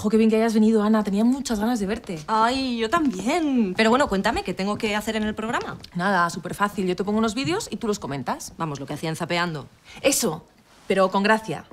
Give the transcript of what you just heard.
Ojo, qué bien que hayas venido, Ana. Tenía muchas ganas de verte. Ay, yo también. Pero bueno, cuéntame, ¿qué tengo que hacer en el programa? Nada, súper fácil. Yo te pongo unos vídeos y tú los comentas. Vamos, lo que hacían zapeando. Eso, pero con gracia.